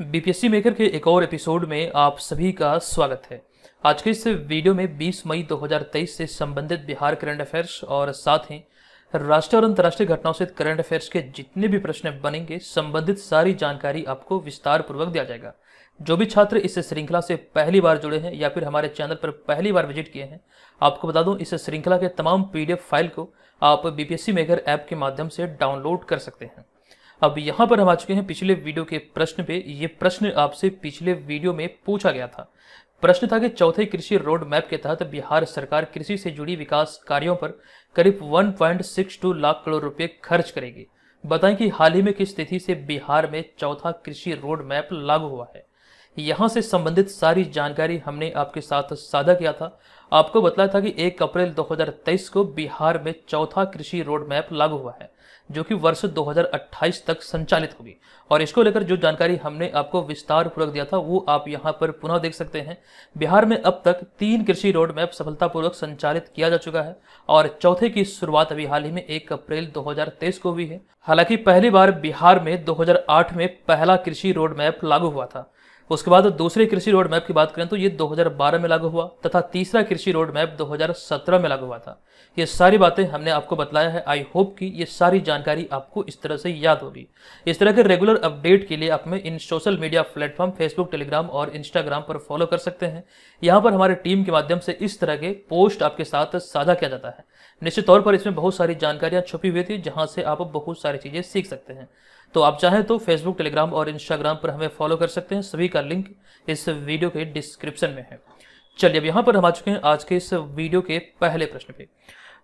BPSC maker के एक और एपिसोड में आप सभी का स्वागत है आज के इस वीडियो में 20 मई 2023 से संबंधित बिहार करंट अफेयर्स और साथ ही राष्ट्रीय और अंतर्राष्ट्रीय घटनाओं से करंट अफेयर्स के जितने भी प्रश्न बनेंगे संबंधित सारी जानकारी आपको विस्तार पूर्वक दिया जाएगा जो भी छात्र इस श्रृंखला से पहली बार जुड़े हैं या फिर हमारे चैनल पर पहली बार विजिट किए हैं आपको बता दूं इस श्रृंखला के तमाम पीडीएफ फाइल को आप बीपीएससी मेकर ऐप के माध्यम से डाउनलोड कर सकते हैं अब यहाँ पर हम आ चुके हैं पिछले वीडियो के प्रश्न पे ये प्रश्न आपसे पिछले वीडियो में पूछा गया था प्रश्न था कि चौथे कृषि रोड मैप के तहत बिहार सरकार कृषि से जुड़ी विकास कार्यों पर करीब 1.62 लाख करोड़ रुपए खर्च करेगी बताएं कि हाल ही में किस तिथि से बिहार में चौथा कृषि रोड मैप लागू हुआ है यहाँ से संबंधित सारी जानकारी हमने आपके साथ साझा किया था आपको बताया था कि 1 अप्रैल 2023 को बिहार में चौथा कृषि रोड मैप लागू हुआ है जो कि वर्ष 2028 तक संचालित होगी और इसको लेकर जो जानकारी हमने आपको विस्तार पूर्वक दिया था वो आप यहाँ पर पुनः देख सकते हैं बिहार में अब तक तीन कृषि रोड मैप सफलतापूर्वक संचालित किया जा चुका है और चौथे की शुरुआत अभी हाल ही में एक अप्रैल 2023 को हुई है हालांकि पहली बार बिहार में 2008 में पहला कृषि रोड मैप लागू हुआ था उसके बाद दूसरे कृषि रोड मैप की बात करें तो ये 2012 में लागू हुआ तथा तीसरा कृषि रोड मैप 2017 में लागू हुआ था ये सारी बातें हमने आपको बताया है आई होप कि ये सारी जानकारी आपको इस तरह से याद होगी इस तरह के रेगुलर अपडेट के लिए आप में इन social media platform Facebook Telegram और इंस्टाग्राम पर फॉलो कर सकते हैं यहाँ पर हमारे टीम के माध्यम से इस तरह के पोस्ट आपके साथ साझा किया जाता है निश्चित तौर पर इसमें बहुत सारी जानकारियाँ छुपी हुई थी जहाँ से आप बहुत सारी चीज़ें सीख सकते हैं तो आप चाहें तो फेसबुक टेलीग्राम और इंस्टाग्राम पर हमें फॉलो कर सकते हैं सभी का लिंक इस वीडियो के डिस्क्रिप्शन में है चलिए अब यहाँ पर हम आ चुके हैं आज के इस वीडियो के पहले प्रश्न पे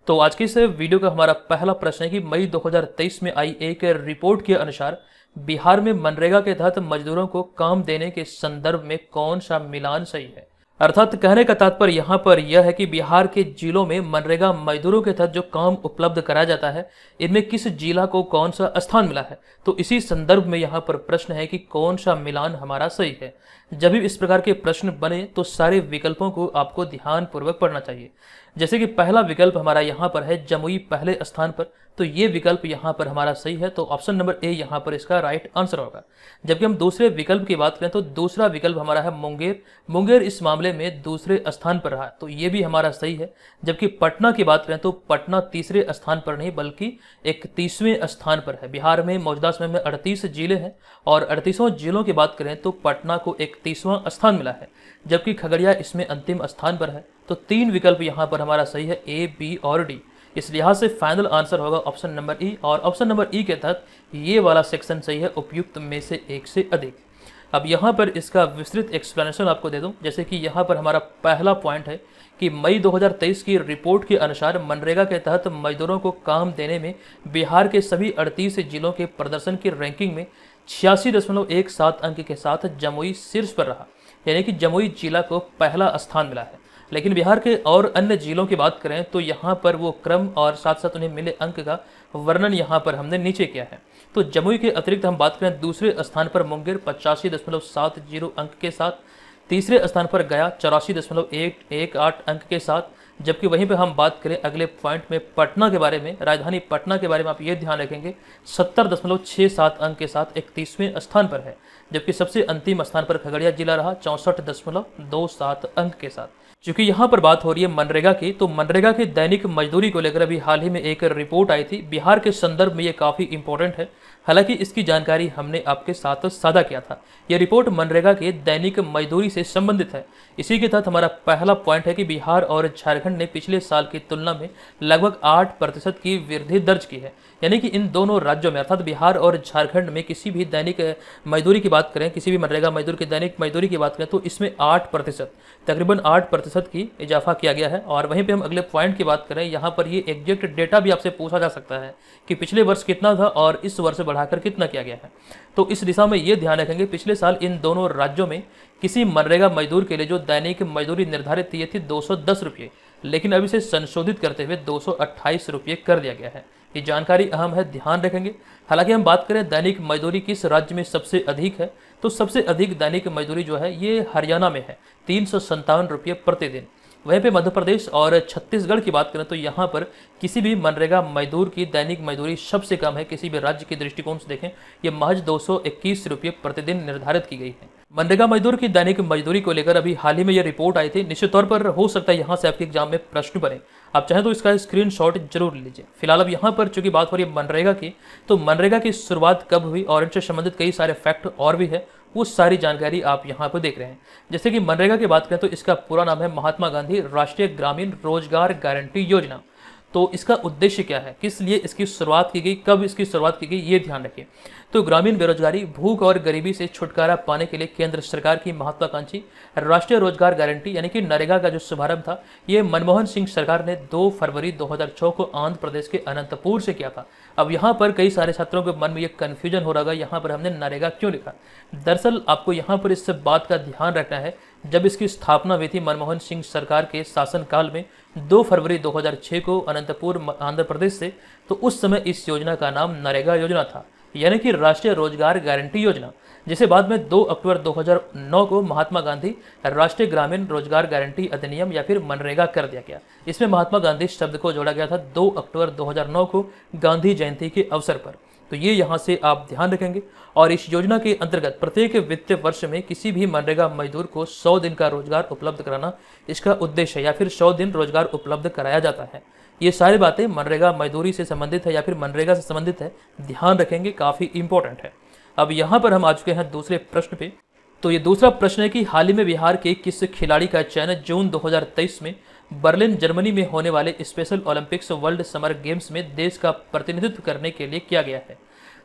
तो आज के इस वीडियो का हमारा पहला प्रश्न है कि मई 2023 में आई एक रिपोर्ट के अनुसार बिहार में मनरेगा के तहत मजदूरों को काम देने के संदर्भ में कौन सा मिलान सही है अर्थात कहने का तात्पर्य यहाँ पर यह है कि बिहार के जिलों में मनरेगा मजदूरों के तहत जो काम उपलब्ध कराया जाता है इनमें किस जिला को कौन सा स्थान मिला है तो इसी संदर्भ में यहाँ पर प्रश्न है कि कौन सा मिलान हमारा सही है जब भी इस प्रकार के प्रश्न बने तो सारे विकल्पों को आपको ध्यानपूर्वक पढ़ना चाहिए जैसे कि पहला विकल्प हमारा यहाँ पर है जमुई पहले स्थान पर तो ये विकल्प यहाँ पर हमारा सही है तो ऑप्शन नंबर ए यहाँ पर इसका राइट आंसर होगा जबकि हम दूसरे विकल्प की बात करें तो दूसरा विकल्प हमारा है मुंगेर मुंगेर इस मामले में दूसरे स्थान पर रहा तो ये भी हमारा सही है जबकि पटना की बात करें तो पटना तीसरे स्थान पर नहीं बल्कि एक तीसवें स्थान पर है बिहार में मौजूदा समय में अड़तीस जिले हैं और अड़तीसों जिलों की बात करें तो पटना को एक स्थान मिला है जबकि खगड़िया इसमें अंतिम स्थान पर है तो तीन विकल्प यहाँ पर हमारा सही है ए बी और डी इस लिहाज से फाइनल आंसर होगा ऑप्शन नंबर ई और ऑप्शन नंबर ई के तहत ये वाला सेक्शन सही है उपयुक्त में से एक से अधिक अब यहाँ पर इसका विस्तृत एक्सप्लेनेशन आपको दे दूँ जैसे कि यहाँ पर हमारा पहला पॉइंट है कि मई 2023 की रिपोर्ट के अनुसार मनरेगा के तहत मजदूरों को काम देने में बिहार के सभी अड़तीस जिलों के प्रदर्शन की रैंकिंग में छियासी दशमलव एक सात अंक के साथ जमुई शीर्ष पर रहा यानी कि जमुई जिला को पहला स्थान मिला है लेकिन बिहार के और अन्य जिलों की बात करें तो यहाँ पर वो क्रम और साथ साथ उन्हें मिले अंक का वर्णन यहाँ पर हमने नीचे किया है तो जमुई के अतिरिक्त हम बात करें दूसरे स्थान पर मुंगेर पचासी दशमलव सात जीरो अंक के साथ तीसरे स्थान पर गया चौरासी दशमलव एक एक आठ अंक के साथ जबकि वहीं पर हम बात करें अगले पॉइंट में पटना के बारे में राजधानी पटना के बारे में आप ये ध्यान रखेंगे सत्तर दशमलव छः सात अंक के साथ इकतीसवें स्थान पर है जबकि सबसे अंतिम स्थान पर खगड़िया जिला रहा चौंसठ दशमलव दो सात अंक के साथ चूंकि यहाँ पर बात हो रही है मनरेगा की तो मनरेगा की दैनिक मजदूरी को लेकर अभी हाल ही में एक रिपोर्ट आई थी बिहार के संदर्भ में ये काफ़ी इंपॉर्टेंट है हालांकि इसकी जानकारी हमने आपके साथ साझा किया था ये रिपोर्ट मनरेगा के दैनिक मजदूरी से संबंधित है इसी के तहत हमारा पहला पॉइंट है कि बिहार और झारखंड ने पिछले साल की तुलना में लगभग आठ प्रतिशत की वृद्धि दर्ज की है यानी कि इन दोनों राज्यों में अर्थात बिहार और झारखंड में किसी भी दैनिक मजदूरी की बात करें किसी भी मनरेगा मजदूर की दैनिक मजदूरी की बात करें तो इसमें आठ प्रतिशत तकरीबन आठ प्रतिशत की इजाफा किया गया है और वहीं पर हम अगले पॉइंट की बात करें यहाँ पर ये एग्जैक्ट डेटा भी आपसे पूछा जा सकता है कि पिछले वर्ष कितना था और इस वर्ष बढ़ाकर कितना किया गया है तो इस दिशा में ये ध्यान रखेंगे पिछले साल इन दोनों राज्यों में किसी मनरेगा मजदूर के लिए जो दैनिक मजदूरी निर्धारित ये थी दो रुपये लेकिन अब इसे संशोधित करते हुए दो रुपये कर दिया गया है ये जानकारी अहम है ध्यान रखेंगे हालांकि हम बात करें दैनिक मजदूरी किस राज्य में सबसे अधिक है तो सबसे अधिक दैनिक मजदूरी जो है ये हरियाणा में है तीन सौ रुपये प्रतिदिन वहीं पे मध्य प्रदेश और छत्तीसगढ़ की बात करें तो यहाँ पर किसी भी मनरेगा मजदूर की दैनिक मजदूरी सबसे कम है किसी भी राज्य के दृष्टिकोण से देखें यह महज दो रुपये प्रतिदिन निर्धारित की गई है मनरेगा मजदूर की दैनिक मजदूरी को लेकर अभी हाल ही में यह रिपोर्ट आई थी निश्चित तौर पर हो सकता है यहाँ से आपके एग्जाम में प्रश्न बने आप चाहें तो इसका स्क्रीनशॉट जरूर लीजिए फिलहाल अब यहाँ पर चूंकि बात हो रही है मनरेगा की तो मनरेगा की शुरुआत कब हुई और इनसे संबंधित कई सारे फैक्ट और भी है वो सारी जानकारी आप यहाँ पर देख रहे हैं जैसे कि मनरेगा की बात करें तो इसका पूरा नाम है महात्मा गांधी राष्ट्रीय ग्रामीण रोजगार गारंटी योजना तो इसका उद्देश्य क्या है किस लिए इसकी शुरुआत की गई कब इसकी शुरुआत की गई ये ध्यान रखिए तो ग्रामीण बेरोजगारी भूख और गरीबी से छुटकारा पाने के लिए केंद्र सरकार की महत्वाकांक्षी राष्ट्रीय रोजगार गारंटी यानी कि नरेगा का जो शुभारंभ था ये मनमोहन सिंह सरकार ने 2 फरवरी 2006 को आंध्र प्रदेश के अनंतपुर से किया था अब यहाँ पर कई सारे छात्रों के मन में ये कन्फ्यूजन हो रहा था यहाँ पर हमने नरेगा क्यों लिखा दरअसल आपको यहाँ पर इस बात का ध्यान रखना है जब इसकी स्थापना हुई थी मनमोहन सिंह सरकार के शासनकाल में 2 फरवरी 2006 को अनंतपुर आंध्र प्रदेश से तो उस समय इस योजना का नाम नरेगा योजना था यानी कि राष्ट्रीय रोजगार गारंटी योजना जिसे बाद में 2 अक्टूबर 2009 को महात्मा गांधी राष्ट्रीय ग्रामीण रोजगार गारंटी अधिनियम या फिर मनरेगा कर दिया गया इसमें महात्मा गांधी शब्द को जोड़ा गया था 2 अक्टूबर 2009 को गांधी जयंती के अवसर पर तो ये यहाँ से आप ध्यान रखेंगे और इस योजना के अंतर्गत प्रत्येक वित्तीय वर्ष में किसी भी मनरेगा मजदूर को सौ दिन का रोजगार उपलब्ध कराना इसका उद्देश्य है या फिर सौ दिन रोजगार उपलब्ध कराया जाता है ये सारी बातें मनरेगा मजदूरी से संबंधित है या फिर मनरेगा से संबंधित है ध्यान रखेंगे काफ़ी इंपॉर्टेंट है अब यहाँ पर हम आ चुके हैं दूसरे प्रश्न पे तो ये दूसरा प्रश्न है कि हाल ही में बिहार के किस खिलाड़ी का चयन जून 2023 में बर्लिन जर्मनी में होने वाले Special Olympics World Summer Games में देश का प्रतिनिधित्व करने के लिए किया गया है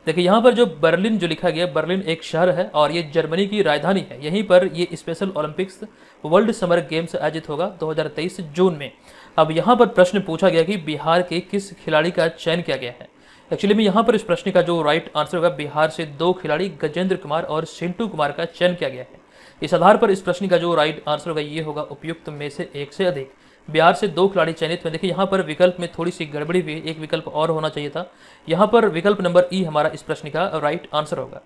देखिए यहाँ पर जो बर्लिन जो लिखा गया बर्लिन एक शहर है और ये जर्मनी की राजधानी है यहीं पर ये Special Olympics World Summer Games आयोजित होगा 2023 जून में अब यहाँ पर प्रश्न पूछा गया कि बिहार के किस खिलाड़ी का चयन किया गया है एक्चुअली में यहाँ पर इस प्रश्न का जो राइट आंसर होगा बिहार से दो खिलाड़ी गजेंद्र कुमार और सिंटू कुमार का चयन किया गया है इस आधार पर इस प्रश्न का जो राइट आंसर होगा ये होगा उपयुक्त में से एक से अधिक बिहार से दो खिलाड़ी चयनित में देखिए यहाँ पर विकल्प में थोड़ी सी गड़बड़ी हुई एक विकल्प और होना चाहिए था यहाँ पर विकल्प नंबर ई e हमारा इस प्रश्न का राइट आंसर होगा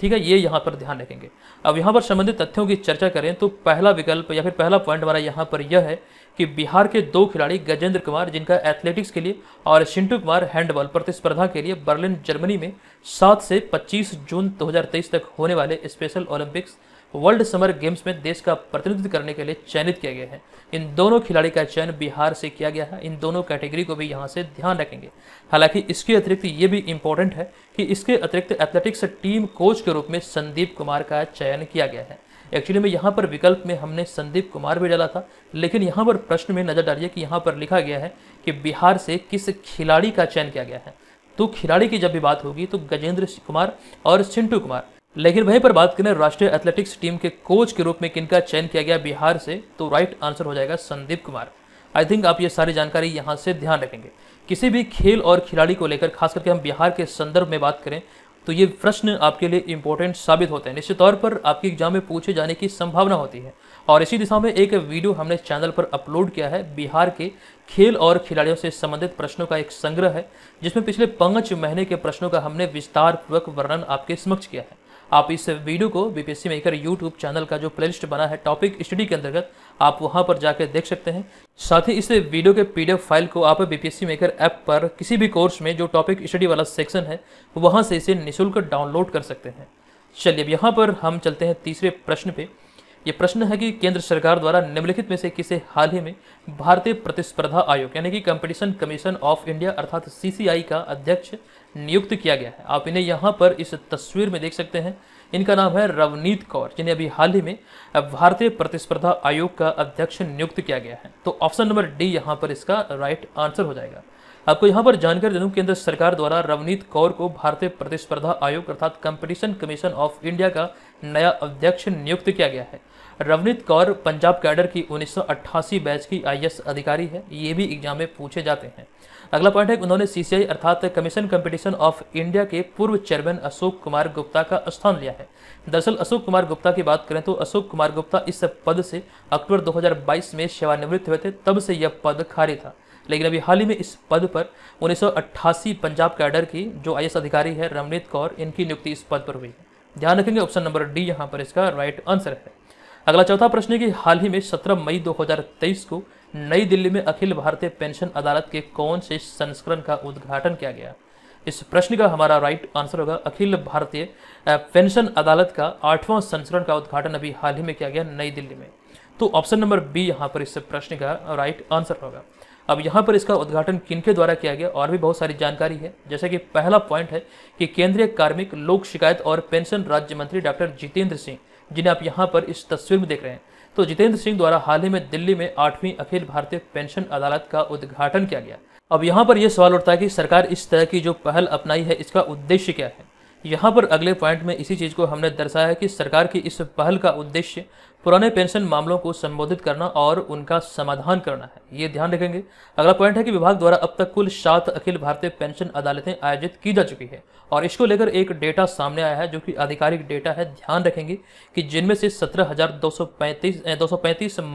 ठीक है ये यहाँ पर ध्यान रखेंगे अब यहाँ पर संबंधित तथ्यों की चर्चा करें तो पहला विकल्प या फिर पहला पॉइंट हमारा यहाँ पर यह है कि बिहार के दो खिलाड़ी गजेंद्र कुमार जिनका एथलेटिक्स के लिए और शिंटू कुमार हैंडबॉल प्रतिस्पर्धा के लिए बर्लिन जर्मनी में 7 से 25 जून 2023 तक होने वाले Special Olympics World Summer Games में देश का प्रतिनिधित्व करने के लिए चयनित किया गया है इन दोनों खिलाड़ी का चयन बिहार से किया गया है इन दोनों कैटेगरी को भी यहाँ से ध्यान रखेंगे हालांकि इसके अतिरिक्त ये भी इम्पोर्टेंट है कि इसके अतिरिक्त एथलेटिक्स टीम कोच के रूप में संदीप कुमार का चयन किया गया है एक्चुअली में यहाँ पर विकल्प में हमने संदीप कुमार भी डाला था लेकिन यहाँ पर प्रश्न में नज़र डालिए कि यहाँ पर लिखा गया है कि बिहार से किस खिलाड़ी का चयन किया गया है तो खिलाड़ी की जब भी बात होगी तो गजेंद्र कुमार और चिंटू कुमार लेकिन वहीं पर बात करें राष्ट्रीय एथलेटिक्स टीम के कोच के रूप में किन चयन किया गया बिहार से तो राइट आंसर हो जाएगा संदीप कुमार आई थिंक आप ये सारी जानकारी यहाँ से ध्यान रखेंगे किसी भी खेल और खिलाड़ी को लेकर खास करके हम बिहार के संदर्भ में बात करें तो ये प्रश्न आपके लिए इंपॉर्टेंट साबित होते हैं निश्चित तौर पर आपके एग्जाम में पूछे जाने की संभावना होती है और इसी दिशा में एक वीडियो हमने चैनल पर अपलोड किया है बिहार के खेल और खिलाड़ियों से संबंधित प्रश्नों का एक संग्रह है जिसमें पिछले पाँच महीने के प्रश्नों का हमने विस्तारपूर्वक वर्णन आपके समक्ष किया है आप इस वीडियो को बीपीएससी मेकर यूट्यूब चैनल का जो प्लेलिस्ट बना है टॉपिक स्टडी के अंतर्गत आप वहाँ पर जाकर देख सकते हैं साथ ही इस वीडियो के पीडीएफ फाइल को आप बीपीएससी मेकर ऐप पर किसी भी कोर्स में जो टॉपिक स्टडी वाला सेक्शन है वहाँ से इसे निःशुल्क डाउनलोड कर सकते हैं चलिए अब यहाँ पर हम चलते हैं तीसरे प्रश्न पे ये प्रश्न है कि केंद्र सरकार द्वारा निम्नलिखित में से किसे हाल ही में भारतीय प्रतिस्पर्धा आयोग यानी कि कंपटीशन कमीशन ऑफ इंडिया अर्थात सीसीआई का अध्यक्ष नियुक्त किया गया है आप इन्हें यहाँ पर इस तस्वीर में देख सकते हैं इनका नाम है रवनीत कौर जिन्हें अभी हाल ही में भारतीय प्रतिस्पर्धा आयोग का अध्यक्ष नियुक्त किया गया है तो ऑप्शन नंबर डी यहाँ पर इसका राइट आंसर हो जाएगा आपको यहाँ पर जानकारी दे दूँ केंद्र सरकार द्वारा रवनीत कौर को भारतीय प्रतिस्पर्धा आयोग अर्थात कंपटीशन कमीशन ऑफ इंडिया का नया अध्यक्ष नियुक्त किया गया है रवनीत कौर पंजाब कैडर की 1988 बैच की आईएएस अधिकारी है ये भी एग्जाम में पूछे जाते हैं अगला पॉइंट है उन्होंने सीसीआई अर्थात कमीशन कंपटीशन ऑफ इंडिया के पूर्व चेयरमैन अशोक कुमार गुप्ता का स्थान लिया है दरअसल अशोक कुमार गुप्ता की बात करें तो अशोक कुमार गुप्ता इस पद से अक्टूबर दो में सेवानिवृत्त हुए थे तब से यह पद खाली था लेकिन अभी हाल ही में इस पद पर उन्नीस पंजाब कैडर की जो आई अधिकारी है रमनीत कौर इनकी नियुक्ति इस पद पर हुई है ध्यान रखेंगे ऑप्शन नंबर डी यहाँ पर इसका राइट आंसर है अगला चौथा प्रश्न है कि हाल ही में 17 मई 2023 को नई दिल्ली में अखिल भारतीय पेंशन अदालत के कौन से संस्करण का उद्घाटन किया गया इस प्रश्न का हमारा राइट आंसर होगा अखिल भारतीय पेंशन अदालत का आठवां संस्करण का उद्घाटन अभी हाल ही में किया गया नई दिल्ली में तो ऑप्शन नंबर बी यहाँ पर इस प्रश्न का राइट आंसर होगा अब यहाँ पर इसका उद्घाटन किनके द्वारा किया गया और भी बहुत सारी जानकारी है जैसे कि पहला पॉइंट है कि केंद्रीय कार्मिक लोक शिकायत और पेंशन राज्य मंत्री डॉक्टर जितेंद्र सिंह जिन्हें आप यहाँ पर इस तस्वीर में देख रहे हैं तो जितेंद्र सिंह द्वारा हाल ही में दिल्ली में आठवीं अखिल भारतीय पेंशन अदालत का उद्घाटन किया गया अब यहाँ पर यह सवाल उठता है कि सरकार इस तरह की जो पहल अपनाई है इसका उद्देश्य क्या है यहाँ पर अगले पॉइंट में इसी चीज़ को हमने दर्शाया है कि सरकार की इस पहल का उद्देश्य पुराने पेंशन मामलों को संबोधित करना और उनका समाधान करना है ये ध्यान रखेंगे अगला पॉइंट है कि विभाग द्वारा अब तक कुल सात अखिल भारतीय पेंशन अदालतें आयोजित की जा चुकी है और इसको लेकर एक डेटा सामने आया है जो कि आधिकारिक डेटा है ध्यान रखेंगे कि जिनमें से सत्रह हजार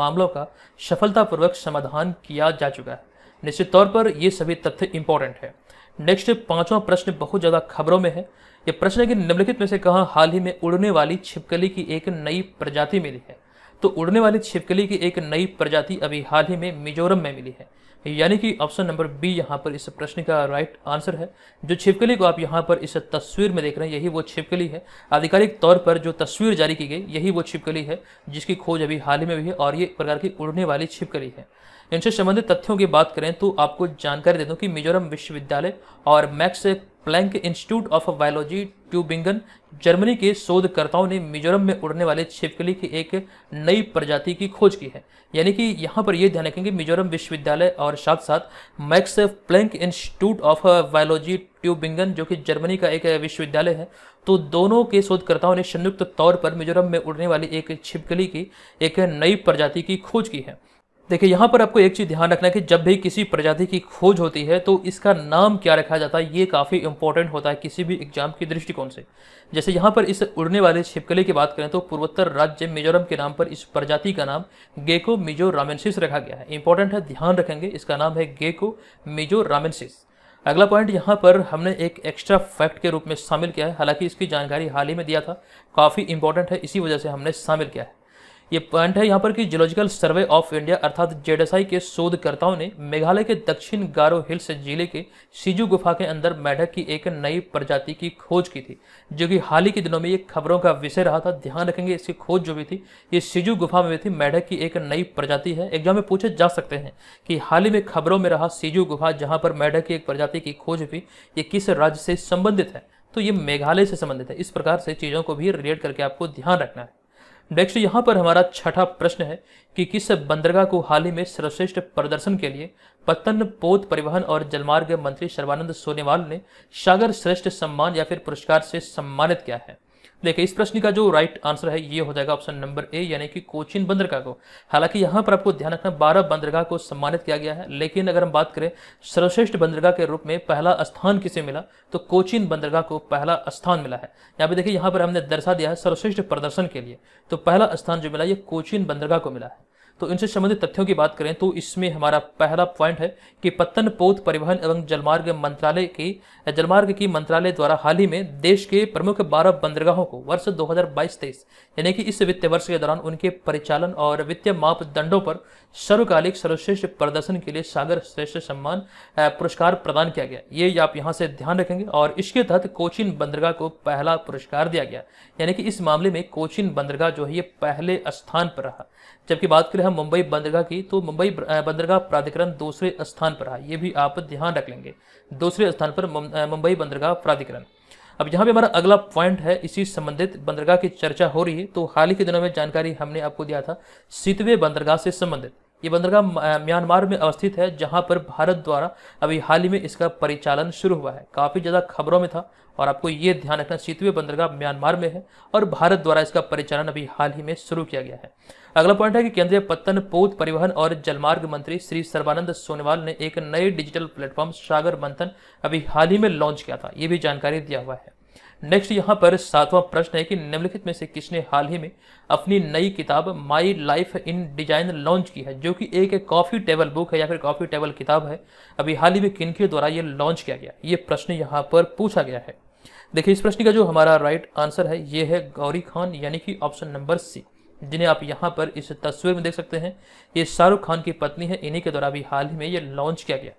मामलों का सफलतापूर्वक समाधान किया जा चुका है निश्चित तौर पर ये सभी तथ्य इंपॉर्टेंट है नेक्स्ट पांचवा प्रश्न बहुत ज़्यादा खबरों में है ये प्रश्न कि निम्नलिखित में से कहा हाल ही में उड़ने वाली छिपकली की एक नई प्रजाति मिली है तो उड़ने वाली छिपकली की एक नई प्रजाति अभी हाल ही में मिजोरम में मिली है यानी कि ऑप्शन नंबर बी यहाँ पर इस प्रश्न का राइट आंसर है जो छिपकली को आप यहाँ पर इस तस्वीर में देख रहे हैं यही वो छिपकली है आधिकारिक तौर पर जो तस्वीर जारी की गई यही वो छिपकली है जिसकी खोज अभी हाल ही में हुई है और ये एक प्रकार की उड़ने वाली छिपकली है इनसे संबंधित तथ्यों की बात करें तो आपको जानकारी दे दूँ कि मिजोरम विश्वविद्यालय और Max Planck Institute of Biology Tubingen Germany के शोधकर्ताओं ने मिजोरम में उड़ने वाले छिपकली की एक नई प्रजाति की खोज की है यानी कि यहाँ पर यह ध्यान रखेंगे मिजोरम विश्वविद्यालय और साथ साथ Max Planck Institute of Biology Tubingen जो कि जर्मनी का एक विश्वविद्यालय है तो दोनों के शोधकर्ताओं ने संयुक्त तौर पर मिजोरम में उड़ने वाली एक छिपकली की एक नई प्रजाति की खोज की है देखिए यहाँ पर आपको एक चीज़ ध्यान रखना है कि जब भी किसी प्रजाति की खोज होती है तो इसका नाम क्या रखा जाता है ये काफ़ी इंपॉर्टेंट होता है किसी भी एग्जाम के दृष्टिकोण से जैसे यहाँ पर इस उड़ने वाले छिपकली की बात करें तो पूर्वोत्तर राज्य मिजोरम के नाम पर इस प्रजाति का नाम गेको मिजो रामेंसिस रखा गया है इंपॉर्टेंट है ध्यान रखेंगे इसका नाम है गेको मिजो रामेंसिस अगला पॉइंट यहाँ पर हमने एक एक्स्ट्रा फैक्ट के रूप में शामिल किया है हालांकि इसकी जानकारी हाल ही में दिया था काफ़ी इंपॉर्टेंट है इसी वजह से हमने शामिल किया है ये पॉइंट है यहाँ पर कि जियोलॉजिकल सर्वे ऑफ इंडिया अर्थात जेडएसआई के शोधकर्ताओं ने मेघालय के दक्षिण गारो हिल्स जिले के सिजू गुफा के अंदर मैढ़क की एक नई प्रजाति की खोज की थी जो कि हाल ही के दिनों में ये खबरों का विषय रहा था ध्यान रखेंगे इसकी खोज जो भी थी ये सिजू गुफा में भी थी मैढ़क की एक नई प्रजाति है एग्जाम में पूछे जा सकते हैं कि हाल ही में खबरों में रहा सिजू गुफा जहाँ पर मेढक की एक प्रजाति की खोज हुई ये किस राज्य से संबंधित है तो ये मेघालय से संबंधित है इस प्रकार से चीज़ों को भी रिलेट करके आपको ध्यान रखना है नेक्स्ट यहाँ पर हमारा छठा प्रश्न है कि किस बंदरगाह को हाल ही में सर्वश्रेष्ठ प्रदर्शन के लिए पतन पोत परिवहन और जलमार्ग मंत्री सर्वानंद सोनेवाल ने सागर श्रेष्ठ सम्मान या फिर पुरस्कार से सम्मानित किया है देखिए इस प्रश्न का जो राइट आंसर है ये हो जाएगा ऑप्शन नंबर ए यानी कि कोचिन बंदरगाह को हालांकि यहाँ पर आपको ध्यान रखना बारह बंदरगाह को सम्मानित किया गया है लेकिन अगर हम बात करें सर्वश्रेष्ठ बंदरगाह के रूप में पहला स्थान किसे मिला तो कोचिन बंदरगाह को पहला स्थान मिला है यहाँ पे देखिए यहाँ पर हमने दर्शा दिया है सर्वश्रेष्ठ प्रदर्शन के लिए तो पहला स्थान जो मिला ये कोचिन बंदरगाह को मिला है तो इनसे संबंधित तथ्यों की बात करें तो इसमें हमारा पहला पॉइंट है कि पत्तन पोत परिवहन एवं जलमार्ग मंत्रालय की जलमार्ग की मंत्रालय द्वारा हाल ही में देश के प्रमुख 12 बंदरगाहों को वर्ष 2022-23 यानी कि इस वित्त वर्ष के दौरान उनके परिचालन और वित्तीय मापदंडों पर सर्वकालिक सर्वश्रेष्ठ प्रदर्शन के लिए सागर श्रेष्ठ सम्मान पुरस्कार प्रदान किया गया ये आप यहाँ से ध्यान रखेंगे और इसके तहत कोचिन बंदरगाह को पहला पुरस्कार दिया गया यानी कि इस मामले में कोचिन बंदरगाह जो है ये पहले स्थान पर रहा जबकि बात करें हम मुंबई बंदरगाह की तो मुंबई बंदरगाह प्राधिकरण दूसरे स्थान पर है ये भी आप ध्यान रख लेंगे दूसरे स्थान पर मुंबई बंदरगाह प्राधिकरण अब यहाँ पे हमारा अगला पॉइंट है इसी संबंधित बंदरगाह की चर्चा हो रही है तो हाल ही के दिनों में जानकारी हमने आपको दिया था सितवे बंदरगाह से संबंधित ये बंदरगाह म्यांमार में अवस्थित है जहां पर भारत द्वारा अभी हाल ही में इसका परिचालन शुरू हुआ है काफ़ी ज़्यादा खबरों में था और आपको ये ध्यान रखना सीतवे बंदरगाह म्यांमार में है और भारत द्वारा इसका परिचालन अभी हाल ही में शुरू किया गया है अगला पॉइंट है कि केंद्रीय पत्तन पोत परिवहन और जलमार्ग मंत्री श्री सर्वानंद सोनोवाल ने एक नए डिजिटल प्लेटफॉर्म सागर मंथन अभी हाल ही में लॉन्च किया था ये भी जानकारी दिया हुआ है नेक्स्ट यहाँ पर सातवां प्रश्न है कि निम्नलिखित में से किसने हाल ही में अपनी नई किताब My Life in Design launch की है जो कि एक कॉफ़ी टेबल बुक है या फिर कॉफ़ी टेबल किताब है अभी हाल ही में किन के द्वारा ये लॉन्च किया गया ये प्रश्न यहाँ पर पूछा गया है देखिए इस प्रश्न का जो हमारा राइट आंसर है ये है गौरी खान यानी कि ऑप्शन नंबर सी जिन्हें आप यहाँ पर इस तस्वीर में देख सकते हैं ये शाहरुख खान की पत्नी है इन्हीं के द्वारा अभी हाल ही में ये लॉन्च किया गया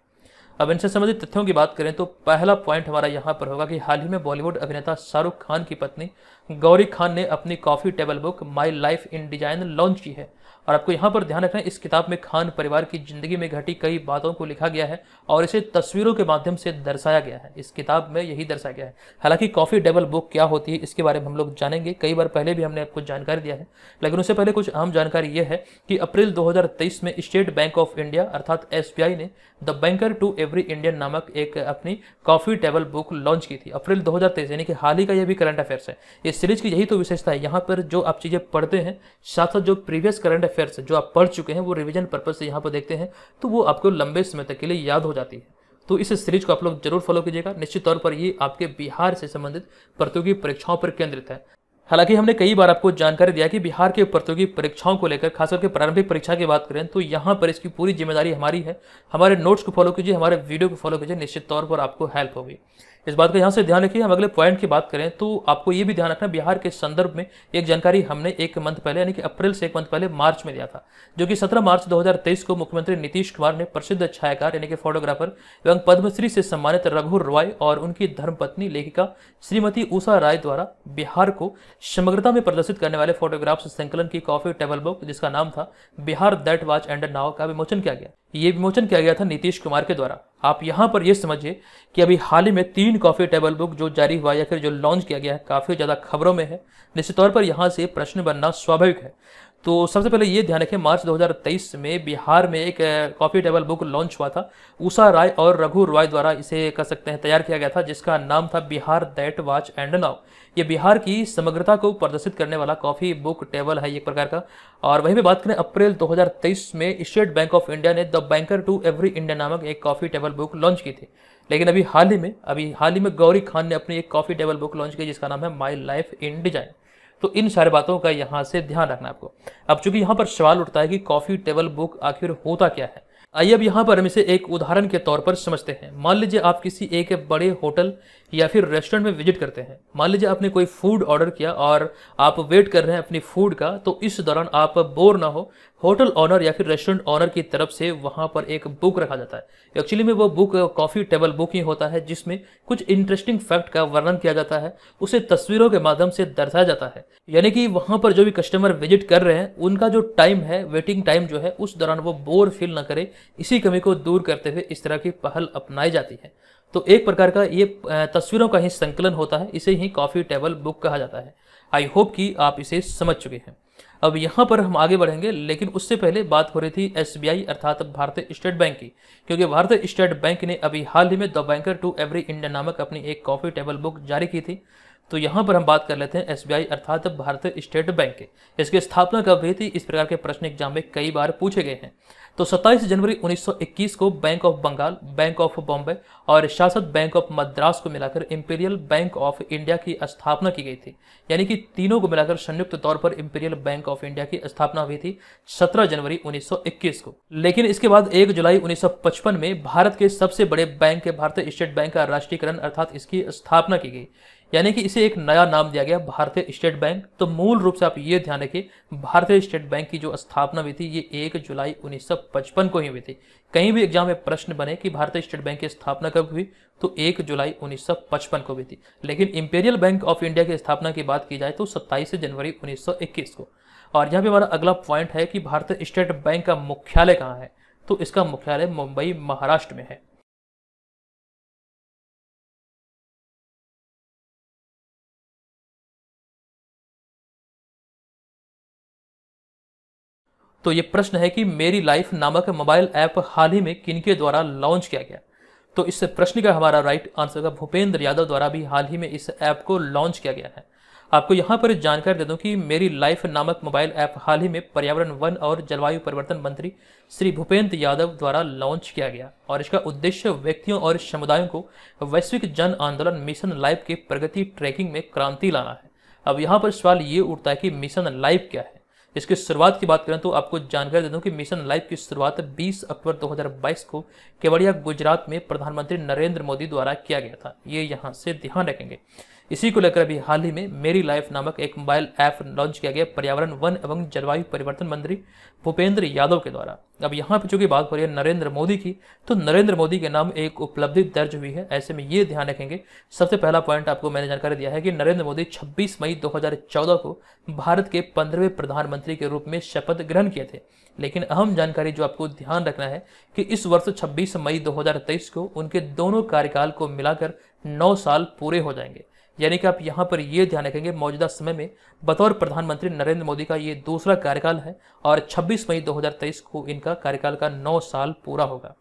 अब इनसे संबंधित तथ्यों की बात करें तो पहला पॉइंट हमारा यहाँ पर होगा कि हाल ही में बॉलीवुड अभिनेता शाहरुख खान की पत्नी गौरी खान ने अपनी coffee table book My Life in Design launch की है और आपको यहाँ पर ध्यान रखना है इस किताब में खान परिवार की जिंदगी में घटी कई बातों को लिखा गया है और इसे तस्वीरों के माध्यम से दर्शाया गया है इस किताब में यही दर्शाया गया है हालांकि कॉफ़ी टेबल बुक क्या होती है इसके बारे में हम लोग जानेंगे कई बार पहले भी हमने आपको जानकारी दिया है लेकिन उससे पहले कुछ अहम जानकारी यह है कि अप्रैल दो में स्टेट बैंक ऑफ इंडिया अर्थात एस ने the banker to every Indian नामक एक अपनी कॉफ़ी टेबल बुक लॉन्च की थी अप्रैल 2023 यानी कि हाल ही का यह भी करंट अफेयर्स है इस सीरीज की यही तो विशेषता है यहाँ पर जो आप चीज़ें पढ़ते हैं साथ साथ जो प्रीवियस करंट अफेयर अफेयर्स जो आप पढ़ चुके हैं वो रिविजन पर्पज से यहाँ पर देखते हैं तो वो आपको लंबे समय तक के लिए याद हो जाती है तो इस सीरीज को आप लोग जरूर फॉलो कीजिएगा निश्चित तौर पर ये आपके बिहार से संबंधित प्रतियोगी परीक्षाओं पर केंद्रित है हालांकि हमने कई बार आपको जानकारी दिया कि बिहार के प्रतियोगी परीक्षाओं को लेकर खासकर के प्रारंभिक परीक्षा की बात करें तो यहाँ पर इसकी पूरी जिम्मेदारी हमारी है हमारे नोट्स को फॉलो कीजिए हमारे वीडियो को फॉलो कीजिए निश्चित तौर पर आपको हेल्प होगी इस बात का यहाँ से ध्यान रखिए हम अगले पॉइंट की बात करें तो आपको ये भी ध्यान रखना बिहार के संदर्भ में एक जानकारी हमने एक मंथ पहले यानी कि अप्रैल से एक मंथ पहले मार्च में दिया था जो कि 17 मार्च 2023 को मुख्यमंत्री नीतीश कुमार ने प्रसिद्ध छायाकार यानी कि फोटोग्राफर एवं पद्मश्री से सम्मानित रघु रॉय और उनकी धर्मपत्नी लेखिका श्रीमती उषा राय द्वारा बिहार को समग्रता में प्रदर्शित करने वाले फोटोग्राफ्स संकलन की कॉफी टेबल बुक जिसका नाम था Bihar that watch and now का विमोचन किया गया ये विमोचन किया गया था नीतीश कुमार के द्वारा आप यहाँ पर यह समझिए कि अभी हाल ही में तीन कॉफी टेबल बुक जो जारी हुआ या फिर जो लॉन्च किया गया है काफ़ी ज़्यादा खबरों में है निश्चित तौर पर यहाँ से प्रश्न बनना स्वाभाविक है तो सबसे पहले ये ध्यान रखें मार्च 2023 में बिहार में एक कॉफी टेबल बुक लॉन्च हुआ था उषा राय और रघु रॉय द्वारा इसे कह सकते हैं तैयार किया गया था जिसका नाम था Bihar that watch and now ये बिहार की समग्रता को प्रदर्शित करने वाला कॉफ़ी बुक टेबल है एक प्रकार का और वहीं पर बात करें अप्रैल 2023 में स्टेट बैंक ऑफ इंडिया ने the banker to every India नामक एक कॉफ़ी टेबल बुक लॉन्च की थी लेकिन अभी हाल ही में अभी हाल ही में गौरी खान ने अपनी एक कॉफ़ी टेबल बुक लॉन्च की जिसका नाम है माई लाइफ इन डिजाइन तो इन सारे बातों का यहाँ से ध्यान रखना आपको अब चूंकि यहाँ पर सवाल उठता है कि कॉफ़ी टेबल बुक आखिर होता क्या है आइए अब यहाँ पर हम इसे एक उदाहरण के तौर पर समझते हैं मान लीजिए आप किसी एक बड़े होटल या फिर रेस्टोरेंट में विजिट करते हैं मान लीजिए आपने कोई फूड ऑर्डर किया और आप वेट कर रहे हैं अपनी फूड का तो इस दौरान आप बोर ना हो होटल ऑनर या फिर रेस्टोरेंट ऑनर की तरफ से वहां पर एक बुक रखा जाता है एक्चुअली में वो बुक कॉफ़ी टेबल बुक ही होता है जिसमें कुछ इंटरेस्टिंग फैक्ट का वर्णन किया जाता है उसे तस्वीरों के माध्यम से दर्शाया जाता है यानी कि वहां पर जो भी कस्टमर विजिट कर रहे हैं उनका जो टाइम है वेटिंग टाइम जो है उस दौरान वो बोर फील ना करे इसी कमी को दूर करते हुए इस तरह की पहल अपनाई जाती है तो एक प्रकार का ये तस्वीरों का ही संकलन होता है इसे ही कॉफ़ी टेबल बुक कहा जाता है आई होप कि आप इसे समझ चुके हैं अब यहाँ पर हम आगे बढ़ेंगे लेकिन उससे पहले बात हो रही थी एस अर्थात भारतीय स्टेट बैंक की क्योंकि भारतीय स्टेट बैंक ने अभी हाल ही में the banker to every India नामक अपनी एक कॉफ़ी टेबल बुक जारी की थी तो यहाँ पर हम बात कर लेते हैं एस अर्थात भारतीय स्टेट बैंक के इसकी स्थापना कब हुई थी इस प्रकार के प्रश्न एग्जाम में कई बार पूछे गए हैं तो 27 जनवरी 1921 को Bank of Bengal Bank of Bombay और शासक बैंक ऑफ मद्रास को मिलाकर इंपीरियल बैंक ऑफ इंडिया की स्थापना की गई थी यानी कि तीनों को मिलाकर संयुक्त तौर पर इंपीरियल बैंक ऑफ इंडिया की स्थापना हुई थी 17 जनवरी 1921 को लेकिन इसके बाद 1 जुलाई 1955 में भारत के सबसे बड़े बैंक के भारतीय स्टेट बैंक का राष्ट्रीयकरण अर्थात इसकी स्थापना की गई यानी कि इसे एक नया नाम दिया गया भारतीय स्टेट बैंक तो मूल रूप से आप ये ध्यान रखें भारतीय स्टेट बैंक की जो स्थापना हुई थी ये एक जुलाई 1955 को ही हुई थी कहीं भी एग्जाम में प्रश्न बने कि भारतीय स्टेट बैंक की स्थापना कब हुई तो एक जुलाई 1955 को हुई थी लेकिन इंपेरियल बैंक ऑफ इंडिया की स्थापना की बात की जाए तो सत्ताईस जनवरी उन्नीस को और यहाँ पे हमारा अगला पॉइंट है कि भारतीय स्टेट बैंक का मुख्यालय कहाँ है तो इसका मुख्यालय मुंबई महाराष्ट्र में है तो ये प्रश्न है कि मेरी लाइफ नामक मोबाइल ऐप हाल ही में किनके द्वारा लॉन्च किया गया तो इस प्रश्न का हमारा राइट आंसर का भूपेंद्र यादव द्वारा भी हाल ही में इस ऐप को लॉन्च किया गया है आपको यहाँ पर जानकारी दे दूँ कि मेरी लाइफ नामक मोबाइल ऐप हाल ही में पर्यावरण वन और जलवायु परिवर्तन मंत्री श्री भूपेंद्र यादव द्वारा लॉन्च किया गया और इसका उद्देश्य व्यक्तियों और समुदायों को वैश्विक जन आंदोलन मिशन लाइफ के प्रगति ट्रैकिंग में क्रांति लाना है अब यहाँ पर सवाल ये उठता है कि मिशन लाइफ क्या है इसकी शुरुआत की बात करें तो आपको जानकारी दे दूं कि मिशन लाइफ की शुरुआत 20 अक्टूबर 2022 को केवड़िया गुजरात में प्रधानमंत्री नरेंद्र मोदी द्वारा किया गया था ये यहाँ से ध्यान रखेंगे इसी को लेकर अभी हाल ही में मेरी लाइफ नामक एक मोबाइल ऐप लॉन्च किया गया पर्यावरण वन एवं जलवायु परिवर्तन मंत्री भूपेंद्र यादव के द्वारा अब यहाँ पे चूंकि बात हो रही है नरेंद्र मोदी की तो नरेंद्र मोदी के नाम एक उपलब्धि दर्ज हुई है ऐसे में ये ध्यान रखेंगे सबसे पहला पॉइंट आपको मैंने जानकारी दिया है कि नरेंद्र मोदी 26 मई 2014 को भारत के पंद्रहवें प्रधानमंत्री के रूप में शपथ ग्रहण किए थे लेकिन अहम जानकारी जो आपको ध्यान रखना है कि इस वर्ष छब्बीस मई दो को उनके दोनों कार्यकाल को मिलाकर नौ साल पूरे हो जाएंगे यानी कि आप यहाँ पर ये ध्यान रखेंगे मौजूदा समय में बतौर प्रधानमंत्री नरेंद्र मोदी का ये दूसरा कार्यकाल है और 26 मई 2023 को इनका कार्यकाल का नौ साल पूरा होगा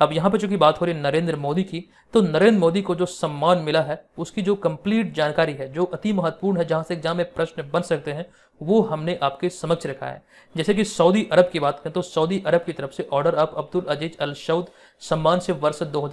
अब यहाँ पे चूंकि बात हो रही है नरेंद्र मोदी की तो नरेंद्र मोदी को जो सम्मान मिला है उसकी जो कंप्लीट जानकारी है जो अति महत्वपूर्ण है जहाँ से एग्जाम में प्रश्न बन सकते हैं वो हमने आपके समक्ष रखा है जैसे कि सऊदी अरब की बात करें तो सऊदी अरब की तरफ से Order of Abdul Aziz Al Saud सम्मान से वर्ष दो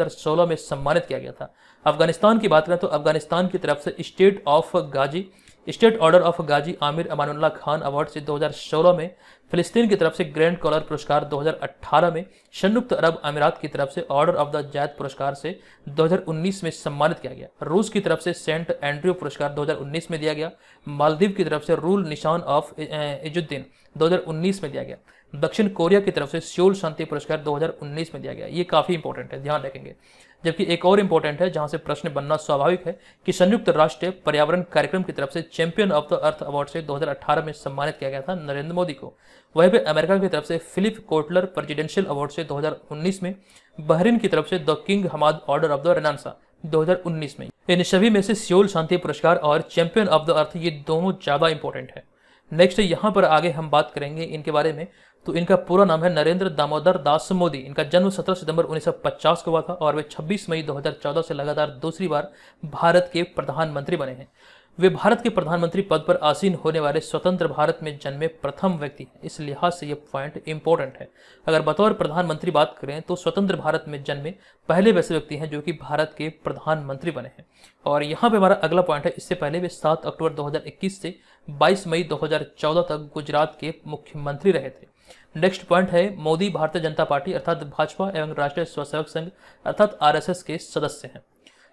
में सम्मानित किया गया था अफगानिस्तान की बात करें तो अफगानिस्तान की तरफ से State of Ghazi State Order of Ghazi Amir Amanullah Khan award से 2016 में फिलिस्तीन की तरफ से ग्रैंड कॉलर पुरस्कार 2018 में संयुक्त अरब अमीरात की तरफ से ऑर्डर ऑफ द जैद पुरस्कार से 2019 में सम्मानित किया गया रूस की तरफ से सेंट एंड्रयू पुरस्कार 2019 में दिया गया मालदीव की तरफ से रूल निशान ऑफ इजुद्दीन दो में दिया गया दक्षिण कोरिया की तरफ से सियोल शांति पुरस्कार दो में दिया गया ये काफ़ी इंपॉर्टेंट है ध्यान रखेंगे जबकि एक और इम्पोर्टेंट है जहां से प्रश्न बनना स्वाभाविक है कि संयुक्त राष्ट्र पर्यावरण कार्यक्रम की तरफ से Champion of the Earth award से 2018 में सम्मानित किया गया था नरेंद्र मोदी को वहीं पर अमेरिका की तरफ से फिलिप कोटलर प्रेजिडेंशियल अवार्ड से 2019 में बहरीन की तरफ से the King Hamad Order of the Renaissance 2019 में इन सभी में से सियोल शांति पुरस्कार और चैंपियन ऑफ द अर्थ ये दोनों ज़्यादा इंपॉर्टेंट है नेक्स्ट यहाँ पर आगे हम बात करेंगे इनके बारे में तो इनका पूरा नाम है नरेंद्र दामोदर दास मोदी इनका जन्म 17 सितंबर 1950 को हुआ था और वे 26 मई 2014 से लगातार दूसरी बार भारत के प्रधानमंत्री बने हैं वे भारत के प्रधानमंत्री पद पर आसीन होने वाले स्वतंत्र भारत में जन्मे प्रथम व्यक्ति हैं इस लिहाज से यह पॉइंट इंपॉर्टेंट है अगर बतौर प्रधानमंत्री बात करें तो स्वतंत्र भारत में जन्मे पहले वैसे व्यक्ति हैं जो कि भारत के प्रधानमंत्री बने हैं और यहाँ पे हमारा अगला पॉइंट है इससे पहले वे सात अक्टूबर दो से बाईस मई दो तक गुजरात के मुख्यमंत्री रहे थे नेक्स्ट पॉइंट है मोदी भारतीय जनता पार्टी अर्थात भाजपा एवं राष्ट्रीय स्वयंसेवक संघ अर्थात आरएसएस के सदस्य हैं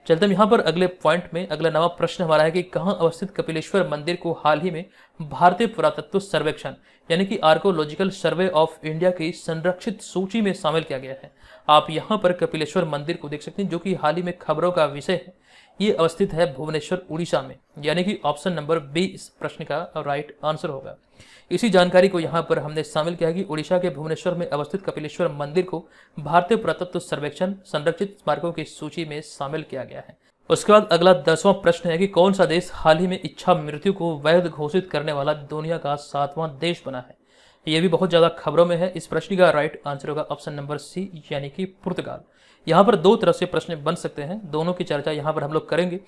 चलते हम यहाँ पर अगले पॉइंट में अगला नवा प्रश्न हमारा है कि कहाँ अवस्थित कपिलेश्वर मंदिर को हाल ही में भारतीय पुरातत्व सर्वेक्षण यानी कि आर्कोलॉजिकल सर्वे ऑफ इंडिया की संरक्षित सूची में शामिल किया गया है आप यहाँ पर कपिलेश्वर मंदिर को देख सकते हैं जो कि हाल ही में खबरों का विषय है ये अवस्थित है भुवनेश्वर उड़ीसा में यानी कि ऑप्शन नंबर बी इस प्रश्न का राइट आंसर होगा इसी जानकारी को यहाँ पर हमने शामिल किया कि उड़ीसा के भुवनेश्वर में अवस्थित कपिलेश्वर मंदिर को भारतीय पुरातत्व सर्वेक्षण संरक्षित स्मारकों की सूची में शामिल किया गया है उसके बाद अगला दसवां प्रश्न है कि कौन सा देश हाल ही में इच्छा मृत्यु को वैध घोषित करने वाला दुनिया का सातवां देश बना है यह भी बहुत ज़्यादा खबरों में है इस प्रश्न का राइट आंसर होगा ऑप्शन नंबर सी यानी कि पुर्तगाल यहाँ पर दो तरह से प्रश्न बन सकते हैं दोनों की चर्चा यहाँ पर हम लोग करेंगे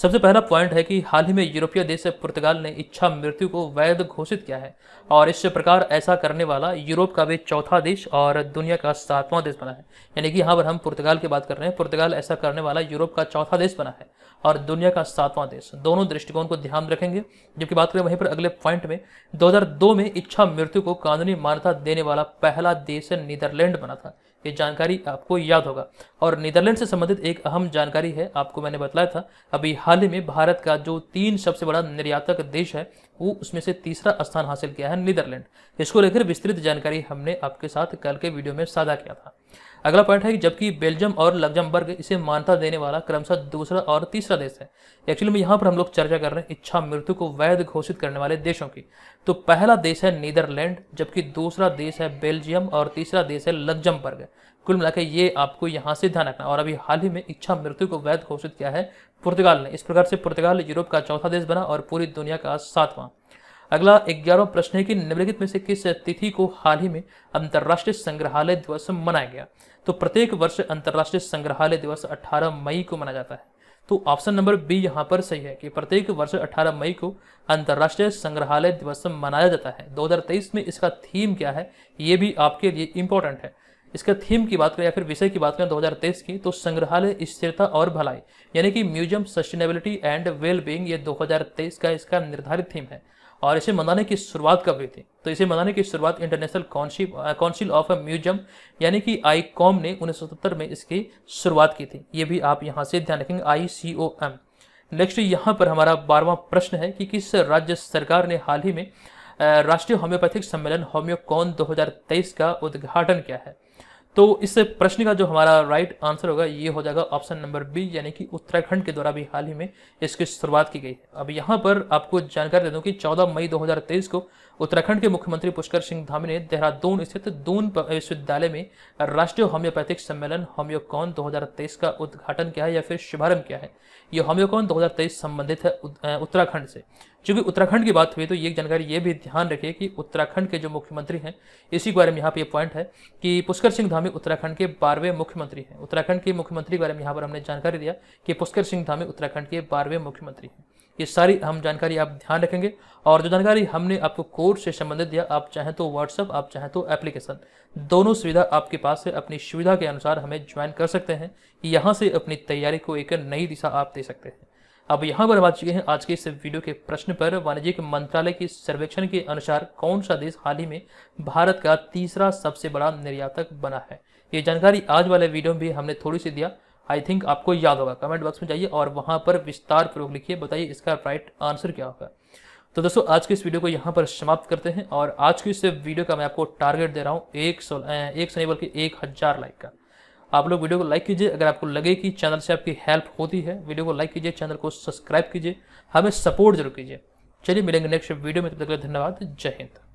सबसे पहला पॉइंट है कि हाल ही में यूरोपीय देश पुर्तगाल ने इच्छा मृत्यु को वैध घोषित किया है और इस प्रकार ऐसा करने वाला यूरोप का वे चौथा देश और दुनिया का सातवां देश बना है यानी कि यहाँ पर हम पुर्तगाल की बात कर रहे हैं पुर्तगाल ऐसा करने वाला यूरोप का चौथा देश बना है और दुनिया का सातवां देश दोनों दृष्टिकोण को ध्यान रखेंगे जबकि बात करें वहीं पर अगले पॉइंट में 2002 में इच्छा मृत्यु को कानूनी मान्यता देने वाला पहला देश नीदरलैंड बना था ये जानकारी आपको याद होगा और नीदरलैंड से संबंधित एक अहम जानकारी है आपको मैंने बताया था अभी हाल ही में भारत का जो तीन सबसे बड़ा निर्यातक देश है वो उसमें से तीसरा स्थान हासिल किया है नीदरलैंड इसको लेकर विस्तृत जानकारी हमने आपके साथ कल के वीडियो में साझा किया था अगला पॉइंट है कि जबकि बेल्जियम और लग्जमबर्ग इसे मान्यता देने वाला क्रमशः दूसरा और तीसरा देश है एक्चुअली में यहाँ पर हम लोग चर्चा कर रहे हैं इच्छा मृत्यु को वैध घोषित करने वाले देशों की तो पहला देश है नीदरलैंड जबकि दूसरा देश है बेल्जियम और तीसरा देश है लग्जमबर्ग कुल मिला ये आपको यहाँ से ध्यान रखना और अभी हाल ही में इच्छा मृत्यु को वैध घोषित किया है पुर्तगाल ने इस प्रकार से पुर्तगाल यूरोप का चौथा देश बना और पूरी दुनिया का सातवां अगला ग्यारह प्रश्न है कि निम्नलिखित में से किस तिथि को हाल ही में अंतर्राष्ट्रीय संग्रहालय दिवस मनाया गया तो प्रत्येक वर्ष अंतर्राष्ट्रीय संग्रहालय दिवस 18 मई को मनाया जाता है तो ऑप्शन नंबर बी यहाँ पर सही है कि प्रत्येक वर्ष 18 मई को अंतर्राष्ट्रीय संग्रहालय दिवस मनाया जाता है 2023 में इसका थीम क्या है ये भी आपके लिए इंपॉर्टेंट है इसका थीम की बात करें या फिर विषय की बात करें 2023 की तो संग्रहालय स्थिरता और भलाई यानी कि museum sustainability and well being हजार तेईस का इसका निर्धारित थीम है और इसे मनाने की शुरुआत कब हुई थी तो इसे मनाने की शुरुआत International Council of a Museum यानी कि आई कॉम ने उन्नीस में इसकी शुरुआत की थी ये भी आप यहाँ से ध्यान रखेंगे आई सी ओ एम नेक्स्ट यहाँ पर हमारा बारहवा प्रश्न है कि किस राज्य सरकार ने हाल ही में uh, राष्ट्रीय होम्योपैथिक सम्मेलन होम्योकॉन 2023 का उद्घाटन किया है तो इस प्रश्न का जो हमारा राइट आंसर होगा ये हो जाएगा ऑप्शन नंबर बी यानी कि उत्तराखंड के द्वारा भी हाल ही में इसकी शुरुआत की गई अब यहाँ पर आपको जानकारी दे दूँ कि 14 मई 2023 को उत्तराखंड के मुख्यमंत्री पुष्कर सिंह धामी ने देहरादून स्थित दून विश्वविद्यालय में राष्ट्रीय होम्योपैथिक सम्मेलन होम्योकॉन 2023 का उद्घाटन किया है या फिर शुभारंभ किया है ये होम्योकॉन 2023 संबंधित है उत्तराखंड से चूंकि उत्तराखंड की बात हुई तो ये जानकारी ये भी ध्यान रखिए कि उत्तराखंड के जो मुख्यमंत्री हैं इसी के बारे में यहाँ पे पॉइंट है कि पुष्कर सिंह धामी उत्तराखंड के बारहवें मुख्यमंत्री हैं उत्तराखंड के मुख्यमंत्री के बारे में यहाँ पर हमने जानकारी दिया कि पुष्कर सिंह धामी उत्तराखंड के बारहवें मुख्यमंत्री हैं ये सारी हम जानकारी आप ध्यान रखेंगे और जो जानकारी हमने आपको कोर्स से संबंधित दिया आप चाहें तो व्हाट्सअप आप चाहें तो एप्लीकेशन दोनों सुविधा आपके पास है अपनी सुविधा के अनुसार हमें ज्वाइन कर सकते हैं यहाँ से अपनी तैयारी को एक नई दिशा आप दे सकते हैं अब यहाँ पर बात चुके हैं आज के इस वीडियो के प्रश्न पर वाणिज्यिक मंत्रालय के सर्वेक्षण के अनुसार कौन सा देश हाल ही में भारत का तीसरा सबसे बड़ा निर्यातक बना है ये जानकारी आज वाले वीडियो में भी हमने थोड़ी सी दिया आई थिंक आपको याद होगा कमेंट बॉक्स में जाइए और वहाँ पर विस्तार प्रयोग लिखिए बताइए इसका राइट आंसर क्या होगा तो दोस्तों आज के इस वीडियो को यहाँ पर समाप्त करते हैं और आज की इस वीडियो का मैं आपको टारगेट दे रहा हूँ एक सौ एक सौ नहीं बल्कि एक हज़ार लाइक का आप लोग वीडियो को लाइक कीजिए अगर आपको लगे कि चैनल से आपकी हेल्प होती है वीडियो को लाइक कीजिए चैनल को सब्सक्राइब कीजिए हमें सपोर्ट जरूर कीजिए चलिए मिलेंगे नेक्स्ट वीडियो में तब तक धन्यवाद जय हिंद